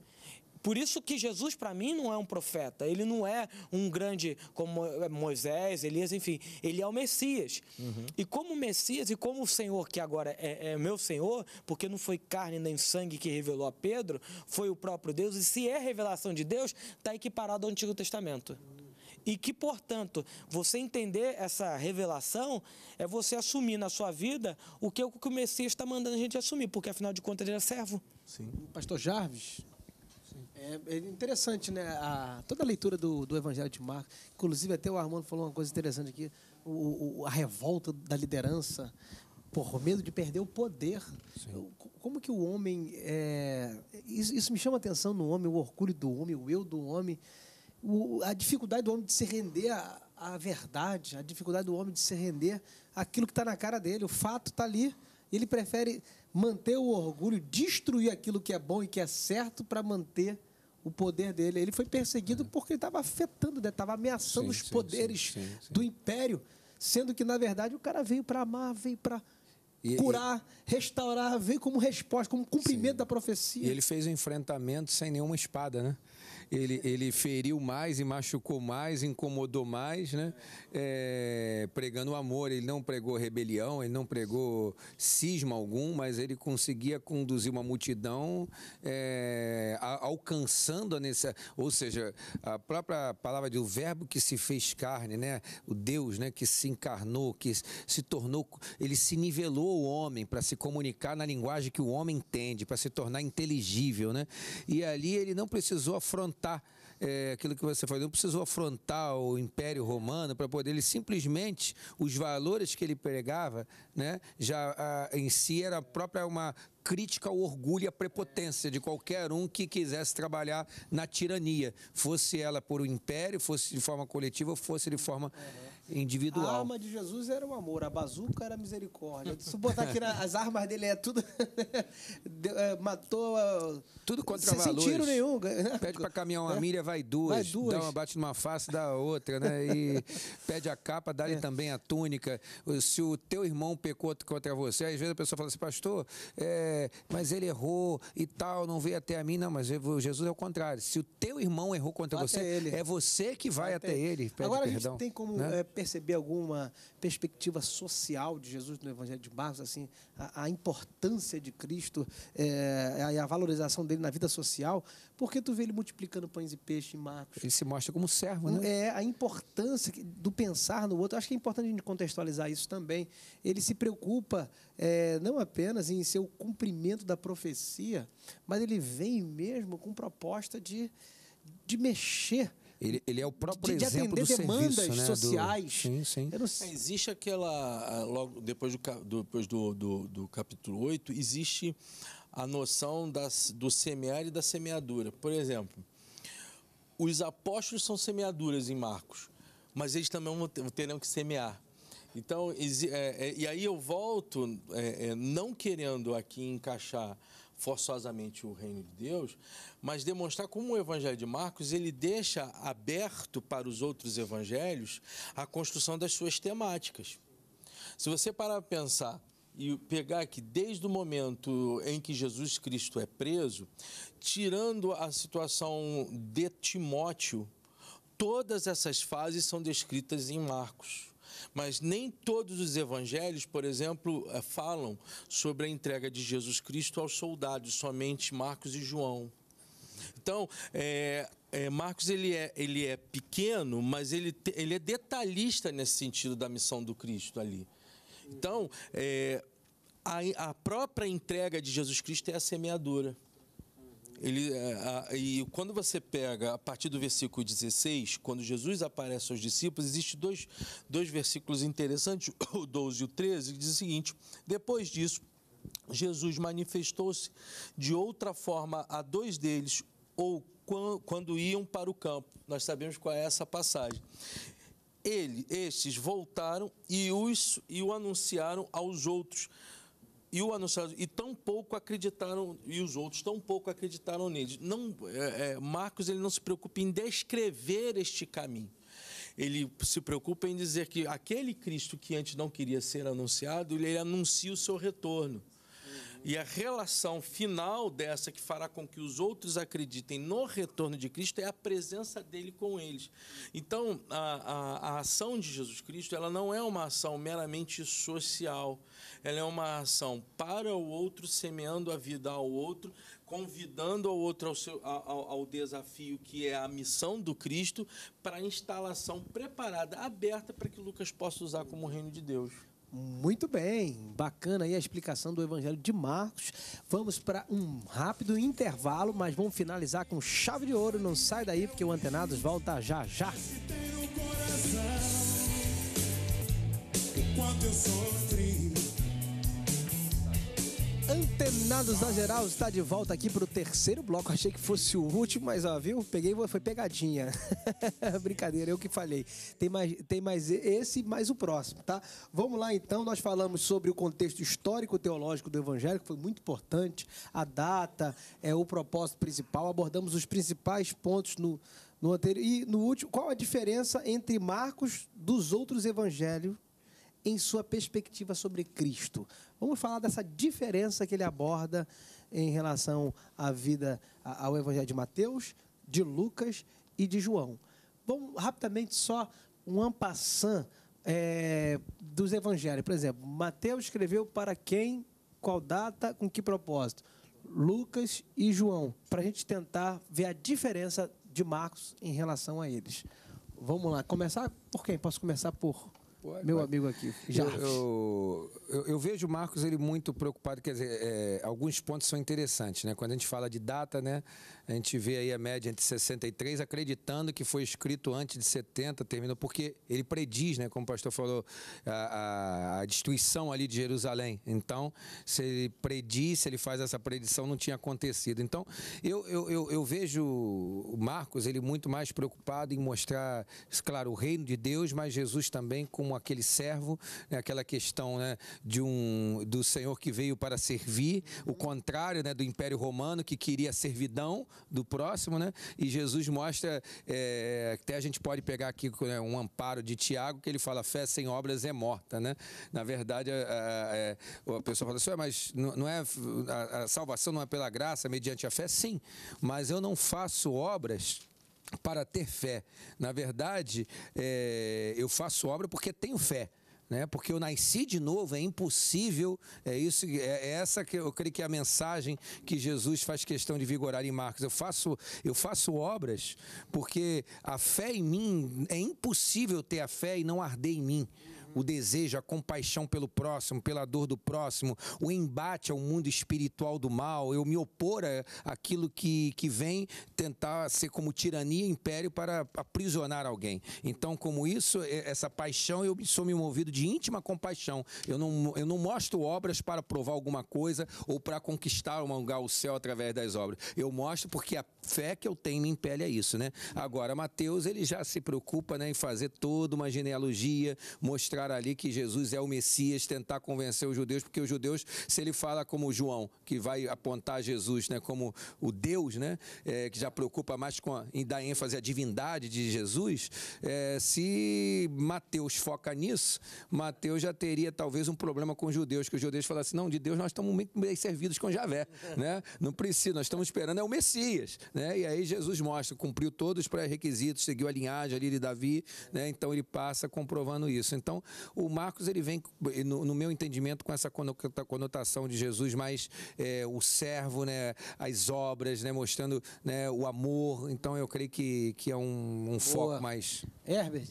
Por isso que Jesus, para mim, não é um profeta. Ele não é um grande, como é, Moisés, Elias, enfim. Ele é o Messias. Uhum. E como Messias e como o Senhor, que agora é, é, meu Senhor, porque não foi carne nem sangue que revelou a Pedro, foi o próprio Deus. E se é revelação de Deus, está equiparado ao Antigo Testamento. E que, portanto, você entender essa revelação é você assumir na sua vida o que, é o, que o Messias está mandando a gente assumir, porque afinal de contas ele é servo. Sim. pastor Jarvis, é, é, interessante, né? A, toda a leitura do, do Evangelho de Marcos, inclusive até o Armando falou uma coisa interessante aqui, o, o, a revolta da liderança por medo de perder o poder. Como que o homem. É, isso, isso, me chama atenção no homem, o orgulho do homem, o eu do homem, o, a dificuldade do homem de se render à, à verdade, a dificuldade do homem de se render àquilo que está na cara dele. O fato está ali. Ele prefere manter o orgulho, destruir aquilo que é bom e que é certo para manter o poder dele. Ele foi perseguido é. porque ele estava afetando, estava né? ameaçando sim, os sim, poderes sim, do império, sendo que, na verdade, o cara veio para amar, veio para curar, e... restaurar, veio como resposta, como cumprimento da profecia. E ele fez o um enfrentamento sem nenhuma espada, né? ele, ele feriu mais e machucou mais, incomodou mais, né? É, pregando amor, ele não pregou rebelião, ele não pregou cisma algum, mas ele conseguia conduzir uma multidão é, a, alcançando a necessidade, ou seja, a própria palavra de o verbo que se fez carne, né? O Deus, né? Que se encarnou, que se tornou, ele se nivelou o homem para se comunicar na linguagem que o homem entende, para se tornar inteligível, né? E ali ele não precisou afrontar afrontar é, eh, aquilo que você falou. Não precisou afrontar o Império Romano para poder. Ele simplesmente, os valores que ele pregava, né, já a, em si era a própria uma crítica ao orgulho e à prepotência de qualquer um que quisesse trabalhar na tirania, fosse ela por um império, fosse de forma coletiva, fosse de forma individual. A arma de Jesus era o amor, a bazuca era a misericórdia. Se botar aqui na, as armas dele é tudo é, matou é, tudo contra sem valores. Sem tiro nenhum. Pede para caminhar uma é. milha, vai duas, vai duas. Dá uma bate numa face, dá outra, né? E pede a capa, dá-lhe é. também a túnica. Se o teu irmão pecou contra você, às vezes a pessoa fala assim, pastor, é, mas ele errou e tal, não veio até a mim, não, mas Jesus é o contrário. Se o teu irmão errou contra vai você, é você que vai, vai até, ele. ele. Agora perdão, a gente tem como né? É, perceber alguma perspectiva social de Jesus no Evangelho de Marcos, assim, a, a importância de Cristo é, e a valorização dele na vida social, porque tu vê ele multiplicando pães e peixe em Marcos. Ele se mostra como servo, né? É, a importância do pensar no outro. Acho que é importante a gente contextualizar isso também. Ele se preocupa é, não apenas em seu cumprimento da profecia, mas ele vem mesmo com proposta de, de mexer ele, ele é o próprio de, de exemplo do demandas serviço, né? sociais. Do... Sim, sim. Não... É, existe aquela, logo depois do, depois do, do, do capítulo 8, existe a noção das, do semear e da semeadura. Por exemplo, os apóstolos são semeaduras em Marcos, mas eles também terão que semear. Então, é, é, e aí eu volto, não querendo aqui encaixar forçosamente o reino de Deus, mas demonstrar como o evangelho de Marcos ele deixa aberto para os outros evangelhos a construção das suas temáticas. Se você parar para pensar e pegar que desde o momento em que Jesus Cristo é preso, tirando a situação de Timóteo, todas essas fases são descritas em Marcos. Mas nem todos os evangelhos, por exemplo, eh, falam sobre a entrega de Jesus Cristo aos soldados, somente Marcos e João. Então, é, é, Marcos ele é, ele é pequeno, mas ele, ele é detalhista nesse sentido da missão do Cristo ali. Então, é, a, a própria entrega de Jesus Cristo é a semeadura. Ele, é, a, e quando você pega a partir do versículo 16, quando Jesus aparece aos discípulos, existe dois, dois versículos interessantes, o 12 e o 13, que diz o seguinte: depois disso, Jesus manifestou-se de outra forma a dois deles, ou quando iam para o campo. Nós sabemos qual é essa passagem. Ele, estes voltaram e, os, e o anunciaram aos outros e o anunciado e tão pouco acreditaram e os outros tão pouco acreditaram nele. Não, é, é, Marcos ele não se preocupa em descrever este caminho. Ele se preocupa em dizer que aquele Cristo que antes não queria ser anunciado, ele anuncia o seu retorno. E a relação final dessa que fará com que os outros acreditem no retorno de Cristo é a presença dele com eles. Então, a, a, a ação de Jesus Cristo ela não é uma ação meramente social, ela é uma ação para o outro, semeando a vida ao outro, convidando o outro ao, seu, ao, ao desafio que é a missão do Cristo, para a instalação preparada, aberta, para que Lucas possa usar como reino de Deus. Muito bem, bacana aí a explicação do Evangelho de Marcos. Vamos para um rápido intervalo, mas vamos finalizar com chave de ouro. Não sai daí porque o Antenados volta já já. eu sofri, Antenados da Geral está de volta aqui para o terceiro bloco. Achei que fosse o último, mas ó, viu? Peguei, foi pegadinha. Brincadeira, eu que falei. Tem mais, tem mais esse e mais o próximo, tá? Vamos lá então, nós falamos sobre o contexto histórico-teológico do Evangelho, que foi muito importante, a data, é o propósito principal, abordamos os principais pontos no, no anterior. E no último, qual a diferença entre Marcos dos outros evangelhos em sua perspectiva sobre Cristo. Vamos falar dessa diferença que ele aborda em relação à vida, ao Evangelho de Mateus, de Lucas e de João. Vamos rapidamente só um ampassan é, dos Evangelhos. Por exemplo, Mateus escreveu para quem, qual data, com que propósito? Lucas e João, para a gente tentar ver a diferença de Marcos em relação a eles. Vamos lá, começar por quem? Posso começar por Pode, meu pode. amigo aqui. Já. Eu, eu, eu, vejo o Marcos ele muito preocupado, quer dizer, é, alguns pontos são interessantes, né? Quando a gente fala de data, né? A gente vê aí a média entre 63, acreditando que foi escrito antes de 70, terminou, porque ele prediz, né, como o pastor falou, a, a destruição ali de Jerusalém. Então, se ele prediz, se ele faz essa predição, não tinha acontecido. Então, eu, eu, eu, eu vejo o Marcos, ele muito mais preocupado em mostrar, claro, o reino de Deus, mas Jesus também como aquele servo, né, aquela questão né, de um, do Senhor que veio para servir, o contrário né, do Império Romano que queria servidão, do próximo, né? E Jesus mostra, é, até a gente pode pegar aqui né, um amparo de Tiago, que ele fala, fé sem obras é morta, né? Na verdade, a, a, é, a pessoa fala assim, mas não é, a, a salvação não é pela graça, é mediante a fé? Sim, mas eu não faço obras para ter fé. Na verdade, é, eu faço obra porque tenho fé né? Porque eu nasci de novo, é impossível. É isso, é, é essa que eu creio que é a mensagem que Jesus faz questão de vigorar em Marcos. Eu faço, eu faço obras porque a fé em mim é impossível ter a fé e não arder em mim o desejo, a compaixão pelo próximo, pela dor do próximo, o embate ao mundo espiritual do mal, eu me opor a aquilo que, que vem tentar ser como tirania, império para aprisionar alguém. Então, como isso, essa paixão, eu sou me movido de íntima compaixão. Eu não, eu não mostro obras para provar alguma coisa ou para conquistar um lugar, o céu através das obras. Eu mostro porque a fé que eu tenho me impele a isso, né? Agora, Mateus, ele já se preocupa né, em fazer toda uma genealogia, mostrar mostrar ali que Jesus é o Messias, tentar convencer os judeus, porque os judeus, se ele fala como João, que vai apontar Jesus né, como o Deus, né, é, que já preocupa mais com a, em dar ênfase à divindade de Jesus, é, se Mateus foca nisso, Mateus já teria talvez um problema com os judeus, que os judeus falassem, não, de Deus nós estamos muito bem servidos com Javé, né? não precisa, nós estamos esperando é o Messias. Né? E aí Jesus mostra, cumpriu todos os pré-requisitos, seguiu a linhagem ali de Davi, né? então ele passa comprovando isso. Então, o Marcos, ele vem, no, no meu entendimento, com essa conotação de Jesus mais é, o servo, né? As obras, né? Mostrando né? o amor. Então, eu creio que, que é um, um foco mais... Herbert,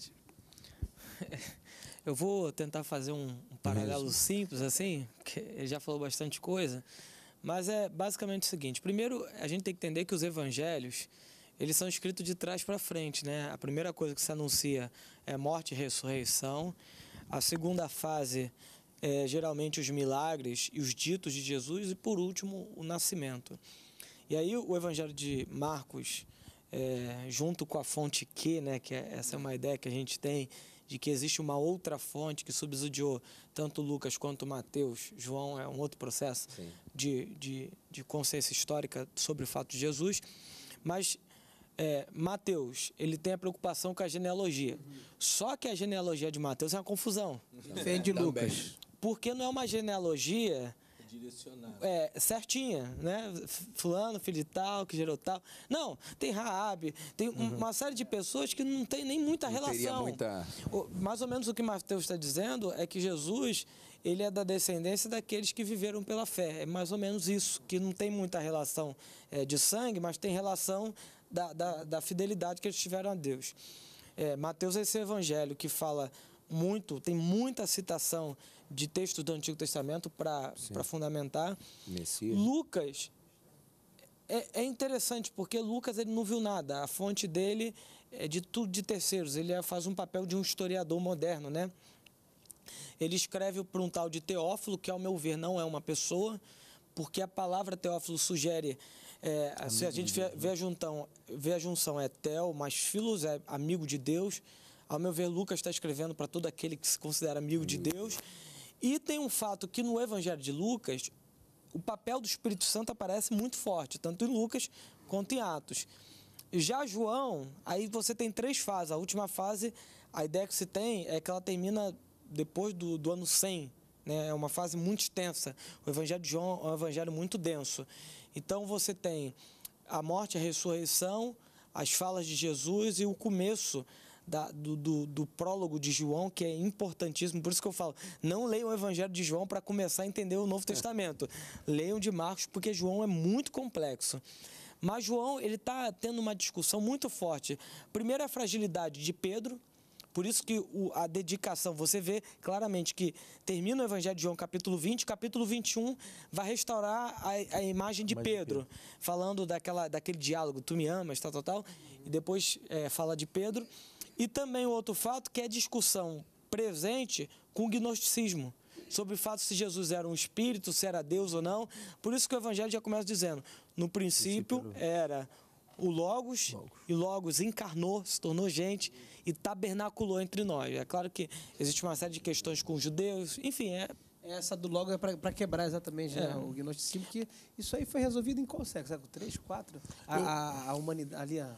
eu vou tentar fazer um, um paralelo Mesmo. simples, assim, que ele já falou bastante coisa, mas é basicamente o seguinte: primeiro, a gente tem que entender que os evangelhos eles são escritos de trás para frente, né? A primeira coisa que se anuncia é morte e ressurreição. A segunda fase é geralmente os milagres e os ditos de Jesus e por último o nascimento. E aí o Evangelho de Marcos, é, junto com a fonte Q, né, que é, essa é uma ideia que a gente tem de que existe uma outra fonte que subsidiou tanto Lucas quanto Mateus, João é um outro processo de, de, de consciência histórica sobre o fato de Jesus, mas é, Mateus, ele tem a preocupação com a genealogia. Uhum. Só que a genealogia de Mateus é uma confusão. Vem de Lucas. Porque não é uma genealogia direcionada. É, certinha, né? Fulano, filho de tal, que gerou tal. Não, tem Raab, tem uhum. uma série de pessoas que não tem nem muita não relação. Muita... mais ou menos o que Mateus está dizendo é que Jesus, ele é da descendência daqueles que viveram pela fé. É mais ou menos isso, que não tem muita relação é, de sangue, mas tem relação da, da, da fidelidade que eles tiveram a Deus. É, Mateus é esse evangelho que fala muito, tem muita citação de textos do Antigo Testamento para fundamentar. Messias. Lucas é, é, interessante porque Lucas ele não viu nada. A fonte dele é de tudo de terceiros. Ele é, faz um papel de um historiador moderno, né? Ele escreve para um tal de Teófilo, que ao meu ver não é uma pessoa, porque a palavra Teófilo sugere é, assim, a gente vê, né? vê, a junção, vê a junção é Tel, mas Filos é amigo de Deus. Ao meu ver, Lucas está escrevendo para todo aquele que se considera amigo de Deus. E tem um fato que no Evangelho de Lucas, o papel do Espírito Santo aparece muito forte, tanto em Lucas quanto em Atos. Já João, aí você tem três fases. A última fase, a ideia que se tem é que ela termina depois do, do ano 100. Né? É uma fase muito extensa. O Evangelho de João é um evangelho muito denso. Então você tem a morte, a ressurreição, as falas de Jesus e o começo da, do, do, do, prólogo de João, que é importantíssimo. Por isso que eu falo, não leiam o Evangelho de João para começar a entender o Novo é. Testamento. leiam de Marcos, porque João é muito complexo. Mas João, ele está tendo uma discussão muito forte. Primeiro, a fragilidade de Pedro, por isso que o, a dedicação, você vê claramente que termina o Evangelho de João, capítulo 20, capítulo 21 vai restaurar a, a imagem de, Pedro, de Pedro, falando daquela, daquele diálogo, tu me amas, tal, tal, tal, e depois é, fala de Pedro. E também o outro fato que é a discussão presente com o gnosticismo sobre o fato se Jesus era um espírito, se era Deus ou não. Por isso que o evangelho já começa dizendo: no princípio era o Logos, Logos, e Logos encarnou, se tornou gente e tabernaculou entre nós. É claro que existe uma série de questões com os judeus, enfim, é. Essa do Logos é para quebrar exatamente né, é. né, o gnosticismo, que isso aí foi resolvido em qual século? Século 3, 4? A, a, a humanidade ali, a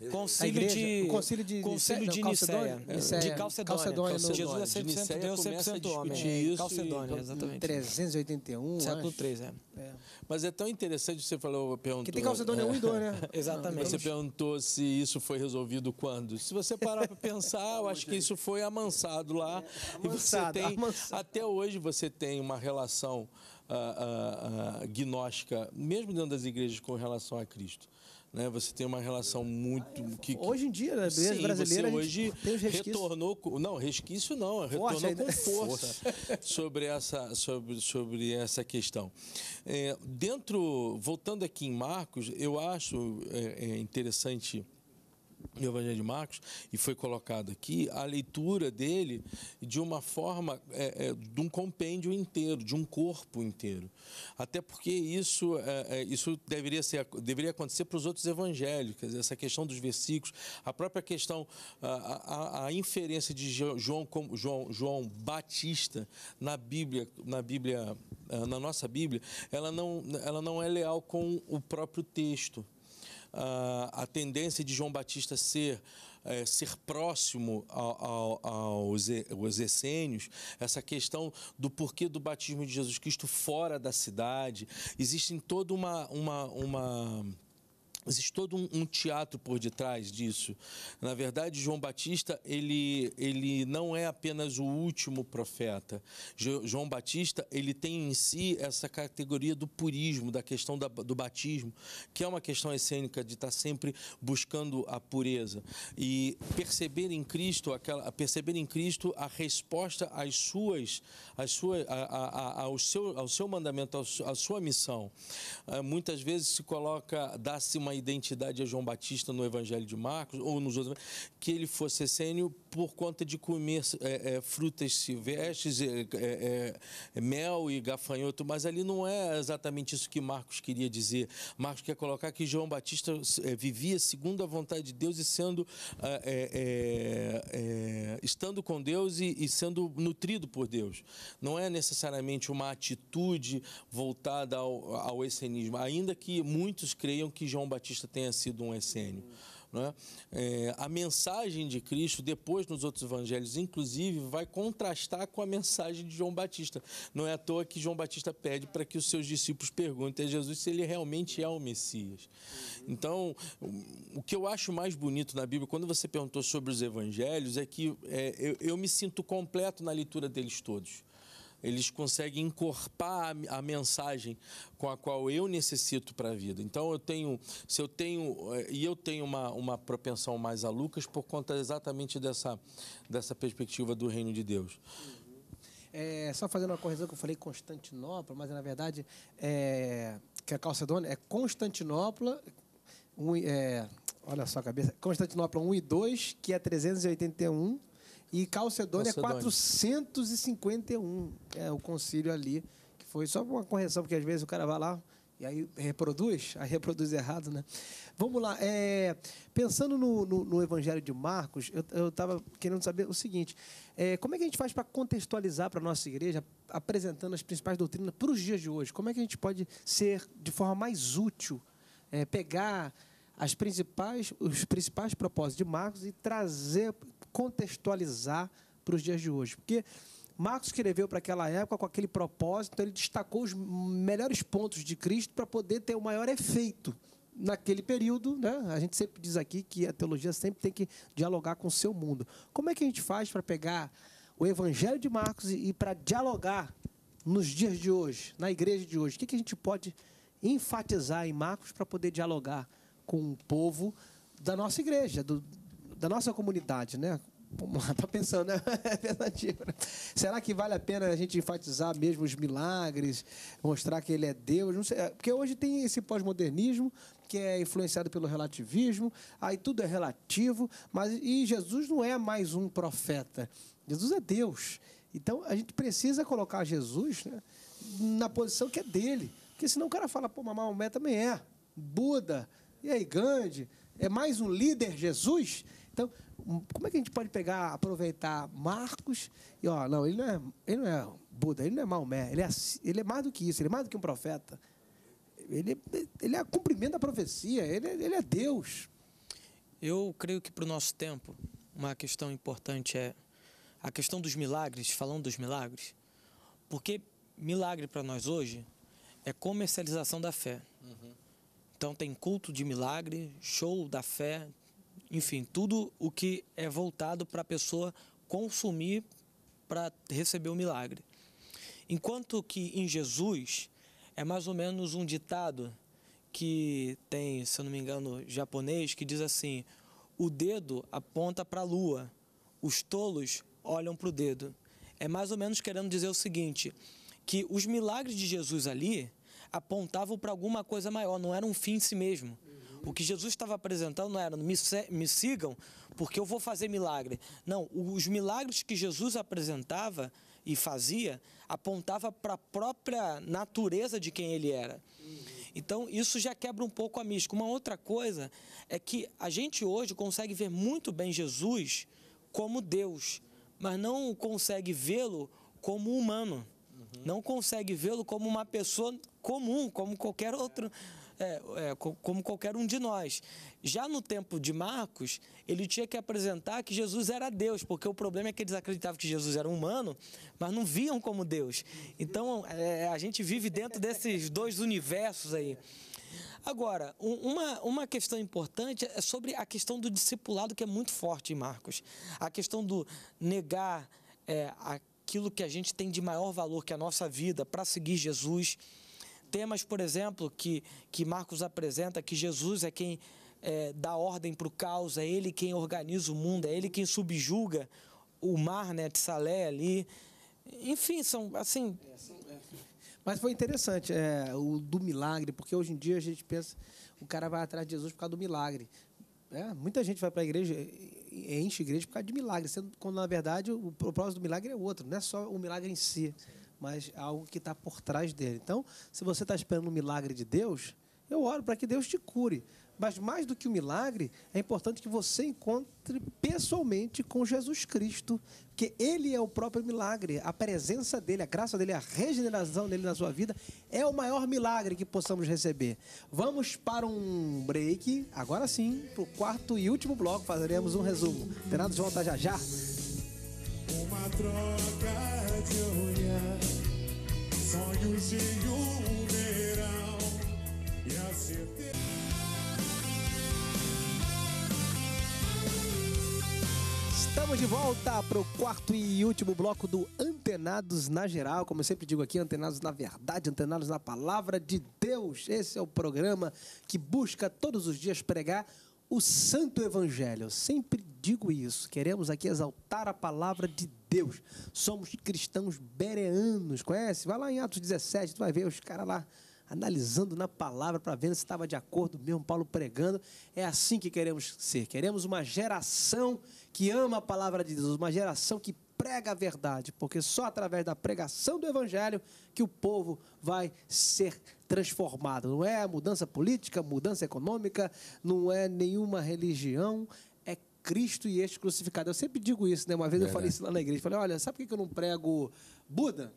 é. Concílio, igreja, de, concílio de concílio de Niceia, é. de Calcedônia. Jesus é 100% Deus, 100% homem. É, Calcedônia, exatamente. 381, Século 3, é. Mas é tão interessante você falou, perguntou... Que tem Calcedônia 1 e 2, né? Exatamente. Você perguntou se isso foi resolvido quando. Se você parar para pensar, eu acho que isso foi amansado lá. e você tem, até hoje você tem uma relação uh, uh, uh, gnóstica, mesmo dentro das igrejas, com relação a Cristo né? Você tem uma relação muito que, que... hoje em dia, né? Sim, brasileira, você hoje tem os retornou, não, resquício não, retornou com força sobre essa sobre sobre essa questão. É, dentro, voltando aqui em Marcos, eu acho é, é interessante no Evangelho de Marcos, e foi colocado aqui, a leitura dele de uma forma, é, é, de um compêndio inteiro, de um corpo inteiro. Até porque isso, é, é isso deveria, ser, deveria acontecer para os outros evangelhos, essa questão dos versículos, a própria questão, a, a, a inferência de João, João, João Batista na Bíblia, na Bíblia, é, na nossa Bíblia, ela não, ela não é leal com o próprio texto a tendência de João Batista ser, é, ser próximo ao, ao, aos, aos essênios, essa questão do porquê do batismo de Jesus Cristo fora da cidade, existe toda uma, uma, uma existe todo um, um, teatro por detrás disso. Na verdade, João Batista ele, ele não é apenas o último profeta. Jo, João Batista ele tem em si essa categoria do purismo, da questão da, do batismo, que é uma questão essênica de estar sempre buscando a pureza e perceber em Cristo aquela, perceber em Cristo a resposta às suas, às suas, a, a, a, ao seu, ao seu mandamento, à sua missão. Eh, muitas vezes se coloca dá-se uma identidade a João Batista no Evangelho de Marcos ou nos outros, que ele fosse essênio por conta de comer é, é, frutas silvestres, é, é, é, é, mel e gafanhoto, mas ali não é exatamente isso que Marcos queria dizer. Marcos quer colocar que João Batista vivia segundo a vontade de Deus e sendo estando com Deus e, e sendo nutrido por Deus. Não é necessariamente uma atitude voltada ao, ao essenismo, ainda que muitos creiam que João Batista Batista tenha sido um essênio. É? é, a mensagem de Cristo, depois nos outros evangelhos, inclusive, vai contrastar com a mensagem de João Batista. Não é à toa que João Batista pede para que os seus discípulos perguntem a Jesus se ele realmente é o Messias. Então, o que eu acho mais bonito na Bíblia, quando você perguntou sobre os evangelhos, é que é, eu, eu me sinto completo na leitura deles todos eles conseguem encorpar a, a mensagem com a qual eu necessito para a vida. Então eu tenho, se eu tenho, eh, e eu tenho uma, uma propensão mais a Lucas por conta exatamente dessa, dessa perspectiva do reino de Deus. É, só fazendo uma correção que eu falei Constantinopla, mas na verdade é, que a é Calcedônia é Constantinopla, um, é, olha só a cabeça, Constantinopla 1 e 2, que é 381 e Calcedônia, é Calcedônia. 451 é o concílio ali, que foi só uma correção, porque às vezes o cara vai lá e aí reproduz, aí reproduz errado, né? Vamos lá, é, pensando no, no, no, Evangelho de Marcos, eu estava querendo saber o seguinte: é, como é que a gente faz para contextualizar para a nossa igreja, apresentando as principais doutrinas para os dias de hoje? Como é que a gente pode ser de forma mais útil, é, pegar as principais, os principais propósitos de Marcos e trazer contextualizar para os dias de hoje. Porque Marcos escreveu para aquela época com aquele propósito, então ele destacou os melhores pontos de Cristo para poder ter o maior efeito naquele período, né? A gente sempre diz aqui que a teologia sempre tem que dialogar com o seu mundo. Como é que a gente faz para pegar o Evangelho de Marcos e, para dialogar nos dias de hoje, na igreja de hoje? O que, que a gente pode enfatizar em Marcos para poder dialogar com o povo da nossa igreja, do, da nossa comunidade, né? Está pensando, né? É né? Será que vale a pena a gente enfatizar mesmo os milagres, mostrar que ele é Deus? Não sei. É, porque hoje tem esse pós-modernismo que é influenciado pelo relativismo, aí tudo é relativo, mas e Jesus não é mais um profeta. Jesus é Deus. Então a gente precisa colocar Jesus né, na posição que é dele. Porque senão o cara fala, pô, Maomé também é. Buda, e aí, Gandhi, é mais um líder Jesus? Então, como é que a gente pode pegar, aproveitar Marcos e, ó, não, ele não é, ele não é Buda, ele não é Maomé, ele é, ele é mais do que isso, ele é mais do que um profeta. Ele, ele é cumprimento da profecia, ele, ele é Deus. Eu creio que para o nosso tempo, uma questão importante é a questão dos milagres, falando dos milagres, porque milagre para nós hoje é comercialização da fé. Uhum. Então tem culto de milagre, show da fé, enfim, tudo o que é voltado para a pessoa consumir para receber o milagre. Enquanto que em Jesus é mais ou menos um ditado que tem, se eu não me engano, japonês, que diz assim: o dedo aponta para a lua, os tolos olham para o dedo. É mais ou menos querendo dizer o seguinte: que os milagres de Jesus ali apontavam para alguma coisa maior, não era um fim em si mesmo. O que Jesus estava apresentando não era me, me sigam porque eu vou fazer milagre. Não, os milagres que Jesus apresentava e fazia apontava para a própria natureza de quem ele era. Então, isso já quebra um pouco a mística. Uma outra coisa é que a gente hoje consegue ver muito bem Jesus como Deus, mas não consegue vê-lo como humano. Não consegue vê-lo como uma pessoa comum, como qualquer outro, é, é, como qualquer um de nós. Já no tempo de Marcos, ele tinha que apresentar que Jesus era Deus, porque o problema é que eles acreditavam que Jesus era humano, mas não viam como Deus. Então é, a gente vive dentro desses dois universos aí. Agora, uma, uma questão importante é sobre a questão do discipulado, que é muito forte em Marcos. A questão do negar é, aquilo que a gente tem de maior valor, que é a nossa vida, para seguir Jesus. Temas, por exemplo, que, que Marcos apresenta, que Jesus é quem é, dá ordem para o caos, é ele quem organiza o mundo, é ele quem subjuga o mar, né, de Salé ali. Enfim, são assim... Mas foi interessante é, o do milagre, porque hoje em dia a gente pensa, o cara vai atrás de Jesus por causa do milagre. É, muita gente vai para a igreja, enche a igreja por causa de milagre, sendo, quando na verdade o, o propósito do milagre é outro, não é só o milagre em si. Sim mas é algo que está por trás dele. Então, se você está esperando um milagre de Deus, eu oro para que Deus te cure. Mas mais do que o um milagre, é importante que você encontre pessoalmente com Jesus Cristo, que Ele é o próprio milagre. A presença dele, a graça dele, a regeneração dele na sua vida é o maior milagre que possamos receber. Vamos para um break, agora sim, para o quarto e último bloco, faremos um resumo. Terá de volta já já. Uma troca de olhar Sonhos de um verão E a certeza Estamos de volta para o quarto e último bloco do Antenados na Geral. Como eu sempre digo aqui, antenados na verdade, antenados na palavra de Deus. Esse é o programa que busca todos os dias pregar o Santo Evangelho. Eu sempre digo isso. Queremos aqui exaltar a palavra de Deus. Somos cristãos bereanos, conhece? Vai lá em Atos 17, tu vai ver os caras lá analisando na palavra para ver se estava de acordo mesmo Paulo pregando. É assim que queremos ser. Queremos uma geração que ama a palavra de Deus, uma geração que prega a verdade, porque só através da pregação do evangelho que o povo vai ser transformado. Não é mudança política, mudança econômica, não é nenhuma religião, é Cristo e este crucificado. Eu sempre digo isso, né? Uma vez é, eu falei isso lá na igreja. Falei, olha, sabe por que eu não prego Buda?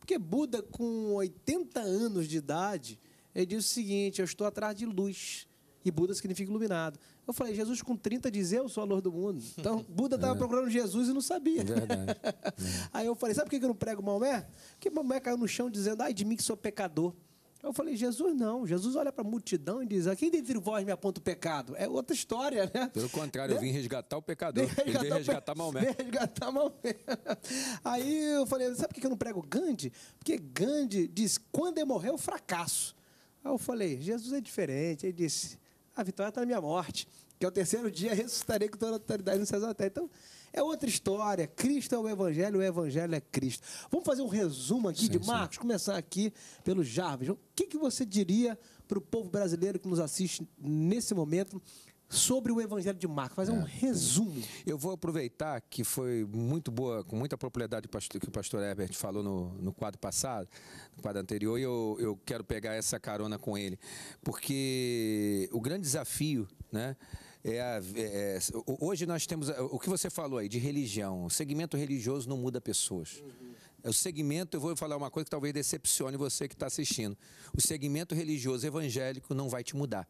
Porque Buda, com 80 anos de idade, ele diz o seguinte: eu estou atrás de luz. E Buda significa iluminado. Eu falei, Jesus com 30 dizia eu sou a luz do mundo. Então, Buda estava é. procurando Jesus e não sabia. É verdade. Aí eu falei, sabe por que eu não prego Maomé? Porque Maomé caiu no chão dizendo, ai de mim que sou pecador. Eu falei, Jesus não. Jesus olha para a multidão e diz: a quem dentre vós me aponta o pecado? É outra história, né? Pelo contrário, eu vim né? resgatar o pecador. Vim resgatar, vim resgatar Maomé. Vim resgatar Maomé. Aí eu falei: sabe por que eu não prego Gandhi? Porque Gandhi diz: quando eu morrer, eu fracasso. Aí eu falei: Jesus é diferente. Ele disse: a vitória está na minha morte que ao é terceiro dia ressuscitarei com toda a autoridade no César Até. Então, é outra história. Cristo é o Evangelho, o Evangelho é Cristo. Vamos fazer um resumo aqui sim, de Marcos, sim. começar aqui pelo Jarvis. O que, que você diria para o povo brasileiro que nos assiste nesse momento sobre o Evangelho de Marcos, fazer é. um resumo. Eu vou aproveitar que foi muito boa, com muita propriedade que o pastor Herbert falou no, no quadro passado, no quadro anterior, e eu, eu quero pegar essa carona com ele, porque o grande desafio, né? É, a, é, é hoje nós temos o que você falou aí de religião. O segmento religioso não muda pessoas. Uhum. O segmento, eu vou falar uma coisa que talvez decepcione você que está assistindo. O segmento religioso evangélico não vai te mudar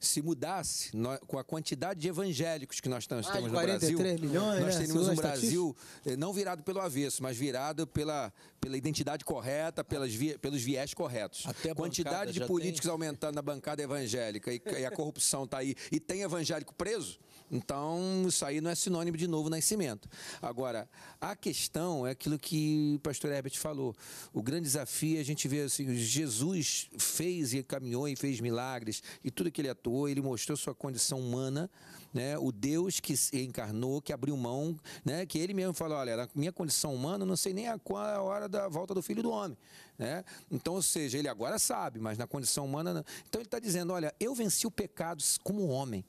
se mudasse com a quantidade de evangélicos que nós ah, temos no Brasil, milhões, nós né? teríamos um Brasil eh, não virado pelo avesso, mas virado pela, pela identidade correta, pelas vi, pelos viés corretos. Até a quantidade de políticos tem. aumentando na bancada evangélica e, e a corrupção está aí e tem evangélico preso, então, isso aí não é sinônimo de novo nascimento. Agora, a questão é aquilo que o pastor Herbert falou. O grande desafio é a gente ver assim, Jesus fez e caminhou e fez milagres e tudo que ele atuou, ele mostrou sua condição humana, né? O Deus que se encarnou, que abriu mão, né? Que ele mesmo falou, olha, na minha condição humana, não sei nem a qual é a hora da volta do filho do homem, né? Então, ou seja, ele agora sabe, mas na condição humana, não. então ele está dizendo, olha, eu venci o pecado como homem.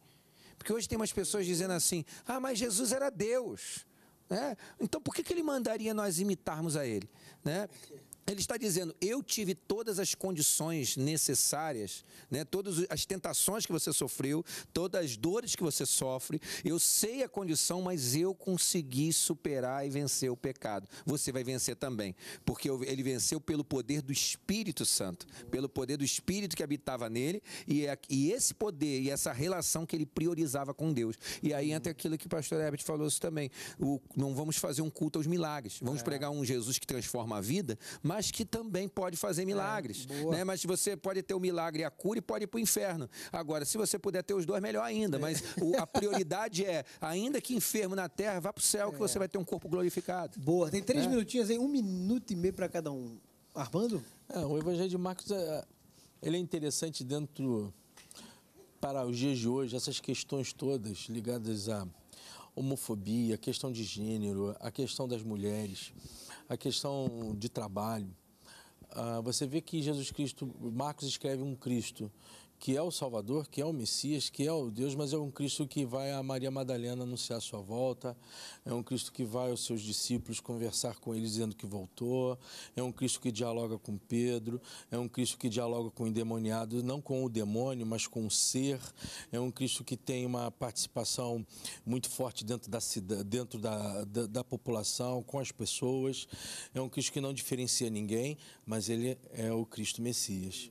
Porque hoje tem umas pessoas dizendo assim: ah, mas Jesus era Deus. Né? Então por que, que ele mandaria nós imitarmos a ele? Né? Ele está dizendo: eu tive todas as condições necessárias, né? todas as tentações que você sofreu, todas as dores que você sofre, eu sei a condição, mas eu consegui superar e vencer o pecado. Você vai vencer também, porque ele venceu pelo poder do Espírito Santo, pelo poder do Espírito que habitava nele, e, é e esse poder e essa relação que ele priorizava com Deus. E aí entra aquilo que o pastor Herbert falou isso também: o, não vamos fazer um culto aos milagres, vamos é. pregar um Jesus que transforma a vida, mas mas que também pode fazer é, milagres. É, né? Mas você pode ter o milagre e a cura e pode ir para o inferno. Agora, se você puder ter os dois, melhor ainda. É. Mas o, a prioridade é, ainda que enfermo na terra, vá para o céu, que é. você vai ter um corpo glorificado. Boa, tem três é. minutinhos aí, um minuto e meio para cada um. Armando? o Evangelho de Marcos é, ele é interessante dentro para os dias de hoje, essas questões todas ligadas à homofobia, a questão de gênero, a questão das mulheres a questão de trabalho. Uh, você vê que Jesus Cristo, Marcos escreve um Cristo que é o Salvador, que é o Messias, que é o Deus, mas é um Cristo que vai a Maria Madalena anunciar a sua volta, é um Cristo que vai aos seus discípulos conversar com eles dizendo que voltou, é um Cristo que dialoga com Pedro, é um Cristo que dialoga com o endemoniado, não com o demônio, mas com o ser, é um Cristo que tem uma participação muito forte dentro da cidade, dentro da, da, da população, com as pessoas, é um Cristo que não diferencia ninguém, mas ele é o Cristo Messias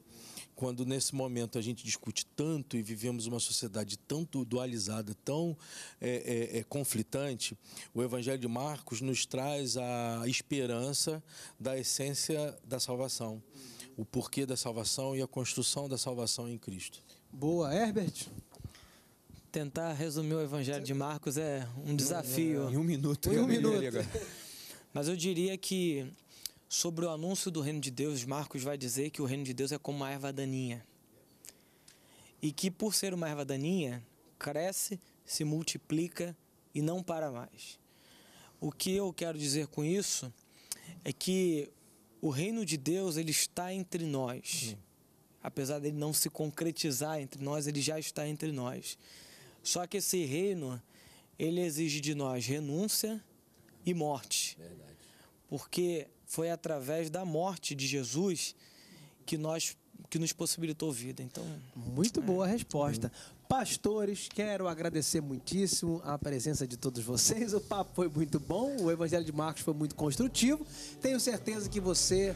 quando nesse momento a gente discute tanto e vivemos uma sociedade tanto dualizada, tão é, é, é, conflitante, o Evangelho de Marcos nos traz a esperança da essência da salvação, o porquê da salvação e a construção da salvação em Cristo. Boa, Herbert. Tentar resumir o Evangelho de Marcos é um desafio. É, em um minuto. Em um minuto. Mas eu diria que Sobre o anúncio do reino de Deus, Marcos vai dizer que o reino de Deus é como uma erva daninha. E que por ser uma erva daninha, cresce, se multiplica e não para mais. O que eu quero dizer com isso é que o reino de Deus ele está entre nós. Hum. Apesar dele não se concretizar entre nós, ele já está entre nós. Só que esse reino, ele exige de nós renúncia e morte. Verdade. Porque foi através da morte de Jesus que nós que nos possibilitou vida. Então, muito é. boa resposta. Pastores, quero agradecer muitíssimo a presença de todos vocês. O papo foi muito bom, o Evangelho de Marcos foi muito construtivo. Tenho certeza que você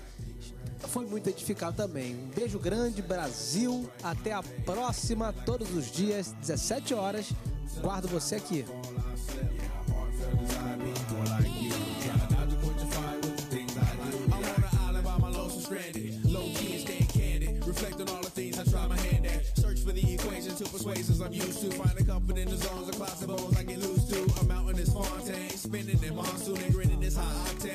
foi muito edificado também. Um beijo grande, Brasil. Até a próxima, todos os dias, 17 horas. Guardo você aqui. ways as I'm used to. Finding comfort in the zones of classic bones I get loose to. I'm out in this fontaine, spinning in monsoon and grinning this high octane.